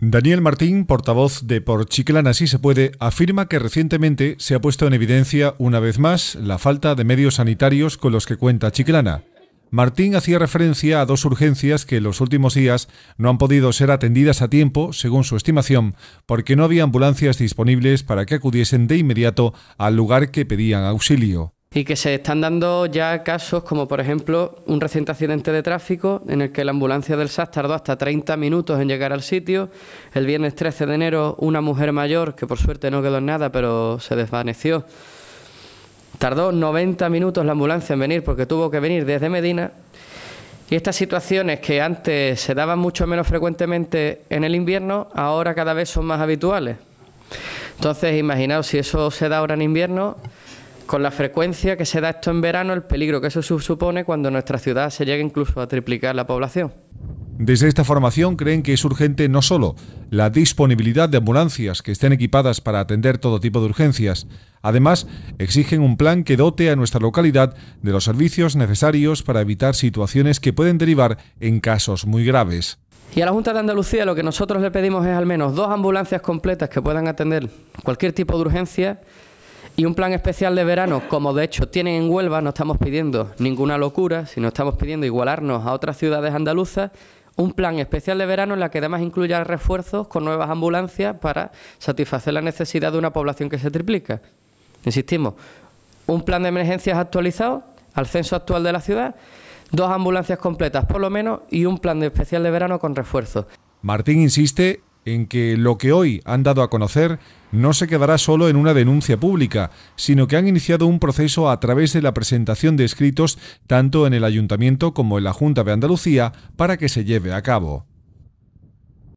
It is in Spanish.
Daniel Martín, portavoz de Por Chiclana Si Se Puede, afirma que recientemente se ha puesto en evidencia una vez más la falta de medios sanitarios con los que cuenta Chiclana. Martín hacía referencia a dos urgencias que en los últimos días no han podido ser atendidas a tiempo, según su estimación, porque no había ambulancias disponibles para que acudiesen de inmediato al lugar que pedían auxilio y que se están dando ya casos como por ejemplo un reciente accidente de tráfico en el que la ambulancia del SAS tardó hasta 30 minutos en llegar al sitio. El viernes 13 de enero una mujer mayor, que por suerte no quedó en nada, pero se desvaneció, tardó 90 minutos la ambulancia en venir porque tuvo que venir desde Medina. Y estas situaciones que antes se daban mucho menos frecuentemente en el invierno, ahora cada vez son más habituales. Entonces, imaginaos si eso se da ahora en invierno, con la frecuencia que se da esto en verano, el peligro que eso supone cuando nuestra ciudad se llega incluso a triplicar la población. Desde esta formación creen que es urgente no solo la disponibilidad de ambulancias que estén equipadas para atender todo tipo de urgencias, además exigen un plan que dote a nuestra localidad de los servicios necesarios para evitar situaciones que pueden derivar en casos muy graves. Y a la Junta de Andalucía lo que nosotros le pedimos es al menos dos ambulancias completas que puedan atender cualquier tipo de urgencia y un plan especial de verano, como de hecho tienen en Huelva, no estamos pidiendo ninguna locura, sino estamos pidiendo igualarnos a otras ciudades andaluzas. Un plan especial de verano en la que además incluya refuerzos con nuevas ambulancias para satisfacer la necesidad de una población que se triplica. Insistimos, un plan de emergencias actualizado al censo actual de la ciudad, dos ambulancias completas por lo menos y un plan especial de verano con refuerzos. Martín insiste en que lo que hoy han dado a conocer no se quedará solo en una denuncia pública, sino que han iniciado un proceso a través de la presentación de escritos tanto en el Ayuntamiento como en la Junta de Andalucía para que se lleve a cabo.